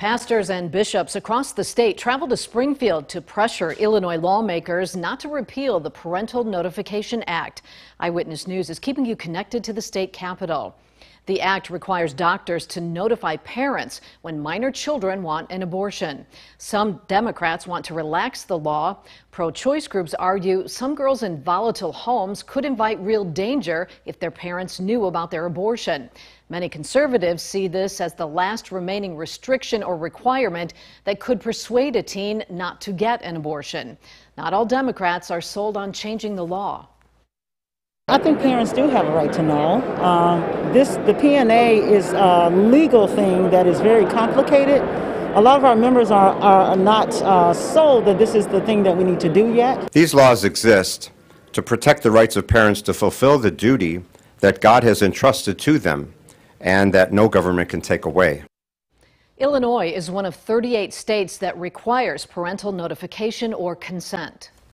Pastors and bishops across the state traveled to Springfield to pressure Illinois lawmakers not to repeal the Parental Notification Act. Eyewitness News is keeping you connected to the state capitol. The act requires doctors to notify parents when minor children want an abortion. Some Democrats want to relax the law. Pro choice groups argue some girls in volatile homes could invite real danger if their parents knew about their abortion. Many conservatives see this as the last remaining restriction or requirement that could persuade a teen not to get an abortion. Not all Democrats are sold on changing the law. I think parents do have a right to know. Um, this the PNA is a legal thing that is very complicated. A lot of our members are, are not uh, sold that this is the thing that we need to do yet. These laws exist to protect the rights of parents to fulfill the duty that God has entrusted to them and that no government can take away. Illinois is one of 38 states that requires parental notification or consent.